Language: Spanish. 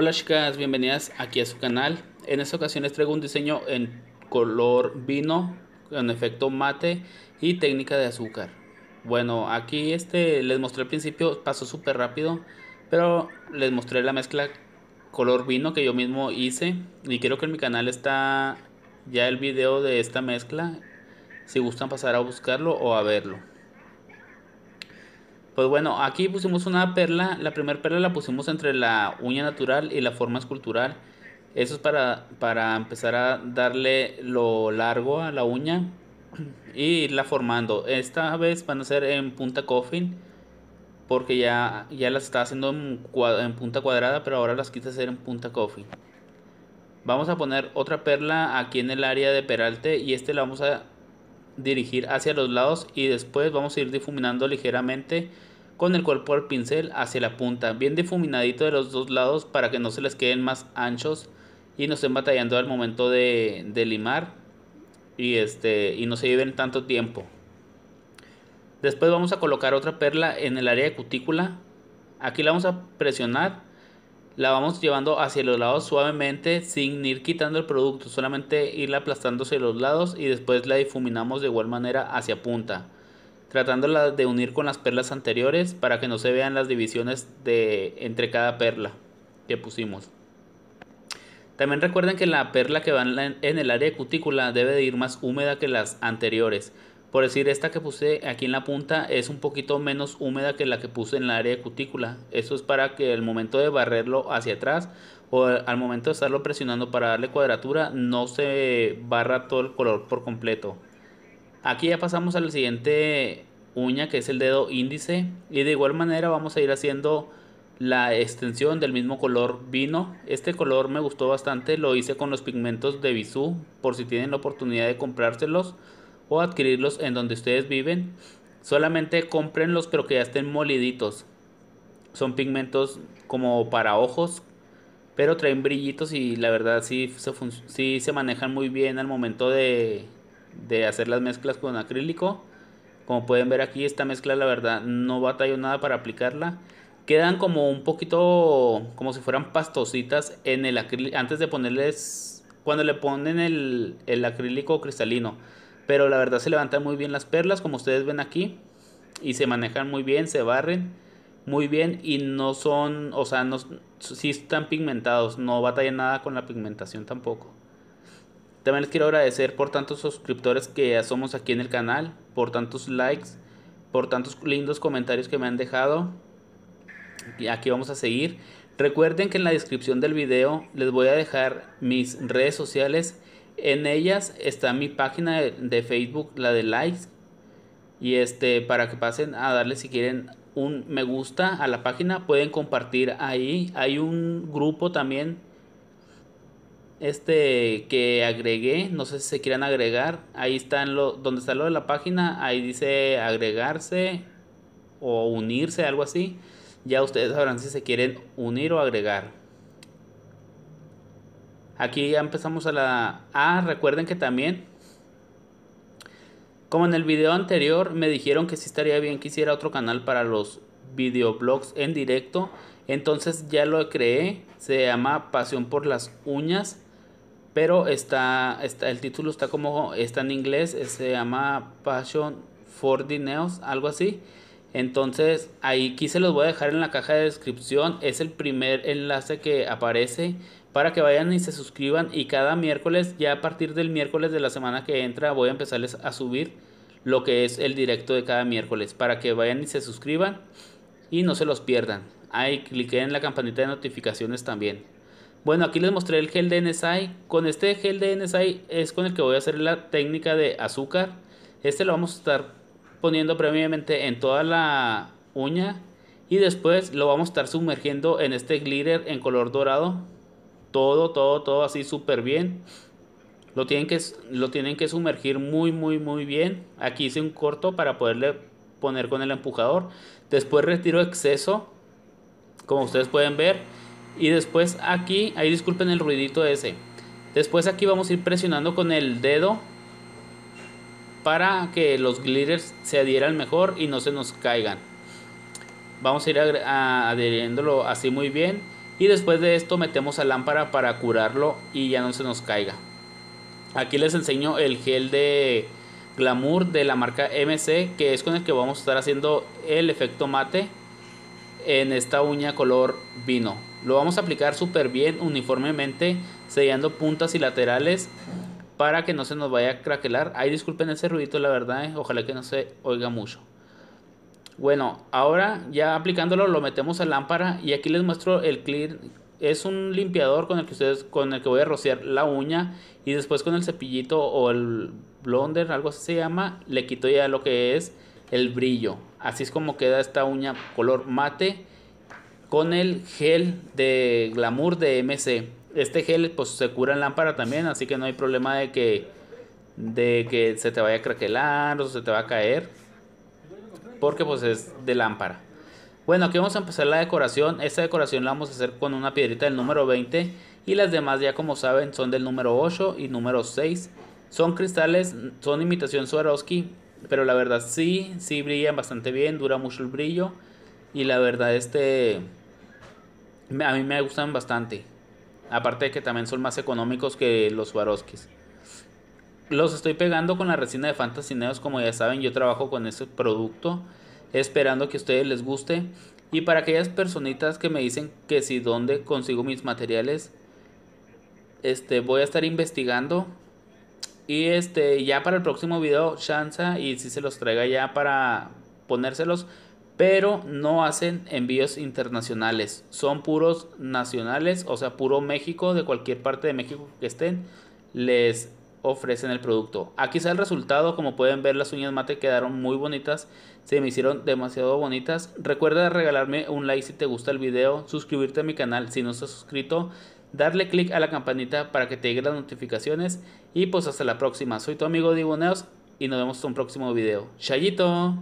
Hola chicas, bienvenidas aquí a su canal. En esta ocasión les traigo un diseño en color vino con efecto mate y técnica de azúcar. Bueno, aquí este les mostré al principio, pasó súper rápido, pero les mostré la mezcla color vino que yo mismo hice y creo que en mi canal está ya el video de esta mezcla si gustan pasar a buscarlo o a verlo. Pues bueno, aquí pusimos una perla. La primera perla la pusimos entre la uña natural y la forma escultural. Eso es para, para empezar a darle lo largo a la uña y irla formando. Esta vez van a ser en punta coffin porque ya, ya las está haciendo en, punta cuadrada, pero ahora las quise hacer en punta coffin. Vamos a poner otra perla aquí en el área de peralte y este la vamos a dirigir hacia los lados y después vamos a ir difuminando ligeramente con el cuerpo del pincel hacia la punta, bien difuminadito de los dos lados para que no se les queden más anchos y no estén batallando al momento de, limar y, este, y no se lleven tanto tiempo. Después vamos a colocar otra perla en el área de cutícula. Aquí la vamos a presionar. La vamos llevando hacia los lados suavemente sin ir quitando el producto. Solamente irla aplastándose los lados y después la difuminamos de igual manera hacia punta tratándola de unir con las perlas anteriores para que no se vean las divisiones de, entre cada perla que pusimos. También recuerden que la perla que va en el área de cutícula debe de ir más húmeda que las anteriores. Por decir, esta que puse aquí en la punta es un poquito menos húmeda que la que puse en el área de cutícula. Eso es para que al momento de barrerlo hacia atrás o al momento de estarlo presionando para darle cuadratura no se barra todo el color por completo. Aquí ya pasamos a la siguiente uña que es el dedo índice y de igual manera vamos a ir haciendo la extensión del mismo color vino. Este color me gustó bastante, lo hice con los pigmentos de Bisú por si tienen la oportunidad de comprárselos o adquirirlos en donde ustedes viven. Solamente comprenlos pero que ya estén moliditos. Son pigmentos como para ojos, pero traen brillitos y la verdad sí sí se manejan muy bien al momento de, de hacer las mezclas con acrílico. Como pueden ver aquí esta mezcla la verdad no batallo nada para aplicarla. Quedan como un poquito como si fueran pastositas en el acrílico antes de ponerles cuando le ponen el, acrílico cristalino. Pero la verdad se levantan muy bien las perlas como ustedes ven aquí y se manejan muy bien, se barren muy bien y no son, o sea, no, están pigmentados, no batalla nada con la pigmentación tampoco. También les quiero agradecer por tantos suscriptores que ya somos aquí en el canal, por tantos likes, por tantos lindos comentarios que me han dejado. Y aquí vamos a seguir. Recuerden que en la descripción del video les voy a dejar mis redes sociales. En ellas está mi página de, Facebook, la de likes. Y este, para que pasen a darle si quieren un me gusta a la página, pueden compartir ahí. Hay un grupo también este que agregué, no sé si se quieran agregar, ahí está lo, donde está lo de la página, ahí dice agregarse o unirse, algo así. Ya ustedes sabrán si se quieren unir o agregar. Aquí ya empezamos a la... Ah, recuerden que también... Como en el video anterior me dijeron que sí estaría bien que hiciera otro canal para los videoblogs en directo. Entonces ya lo creé. Se llama Pasión por las Uñas. Pero está, el título está como, está en inglés, eh, se llama Passion for the algo así. Entonces, ahí aquí se los voy a dejar en la caja de descripción. Es el primer enlace que aparece para que vayan y se suscriban. Y cada miércoles, ya a partir del miércoles de la semana que entra, voy a empezarles a subir lo que es el directo de cada miércoles para que vayan y se suscriban y no se los pierdan. Ahí cliquen en la campanita de notificaciones también. Bueno, aquí les mostré el gel de NSI. Con este gel de NSI es con el que voy a hacer la técnica de azúcar. Este lo vamos a estar poniendo previamente en toda la uña. Y después lo vamos a estar sumergiendo en este glitter en color dorado. Todo, todo, todo así súper bien. Lo tienen, que, lo tienen que sumergir muy, muy, muy bien. Aquí hice un corto para poderle poner con el empujador. Después retiro exceso. Como ustedes pueden ver y después aquí, ahí disculpen el ruidito ese. Después aquí vamos a ir presionando con el dedo para que los glitters se adhieran mejor y no se nos caigan. Vamos a ir adhiriéndolo así muy bien y después de esto metemos a lámpara para curarlo y ya no se nos caiga. Aquí les enseño el gel de glamour de la marca MC que es con el que vamos a estar haciendo el efecto mate en esta uña color vino. Lo vamos a aplicar súper bien, uniformemente, sellando puntas y laterales para que no se nos vaya a craquelar. Ahí disculpen ese ruidito, la verdad, eh, ojalá que no se oiga mucho. Bueno, ahora ya aplicándolo lo metemos a lámpara y aquí les muestro el clear. Es un limpiador con el que ustedes con el que voy a rociar la uña y después con el cepillito o el blonder, algo así se llama, le quito ya lo que es el brillo. Así es como queda esta uña color mate con el gel de glamour de MC. Este gel pues se cura en lámpara también, así que no hay problema de que de que se te vaya a craquelar o se te va a caer. Porque pues es de lámpara. Bueno, aquí vamos a empezar la decoración. Esta decoración la vamos a hacer con una piedrita del número 20. Y las demás ya como saben son del número 8 y número 6. Son cristales, son imitación Swarovski. Pero la verdad sí, sí brillan bastante bien, dura mucho el brillo. Y la verdad este a mí me gustan bastante. Aparte de que también son más económicos que los Swarovskis. Los estoy pegando con la resina de Fantasineos, como ya saben, yo trabajo con este producto, esperando que a ustedes les guste. Y para aquellas personitas que me dicen que si dónde consigo mis materiales, este, voy a estar investigando. Y este, ya para el próximo video, chanza y si se los traiga ya para ponérselos pero no hacen envíos internacionales, son puros nacionales, o sea, puro México, de cualquier parte de México que estén, les ofrecen el producto. Aquí está el resultado, como pueden ver las uñas mate quedaron muy bonitas, se me hicieron demasiado bonitas. Recuerda regalarme un like si te gusta el video, suscribirte a mi canal si no estás suscrito, darle click a la campanita para que te lleguen las notificaciones y pues hasta la próxima. Soy tu amigo Diboneos y nos vemos en un próximo video. Chayito.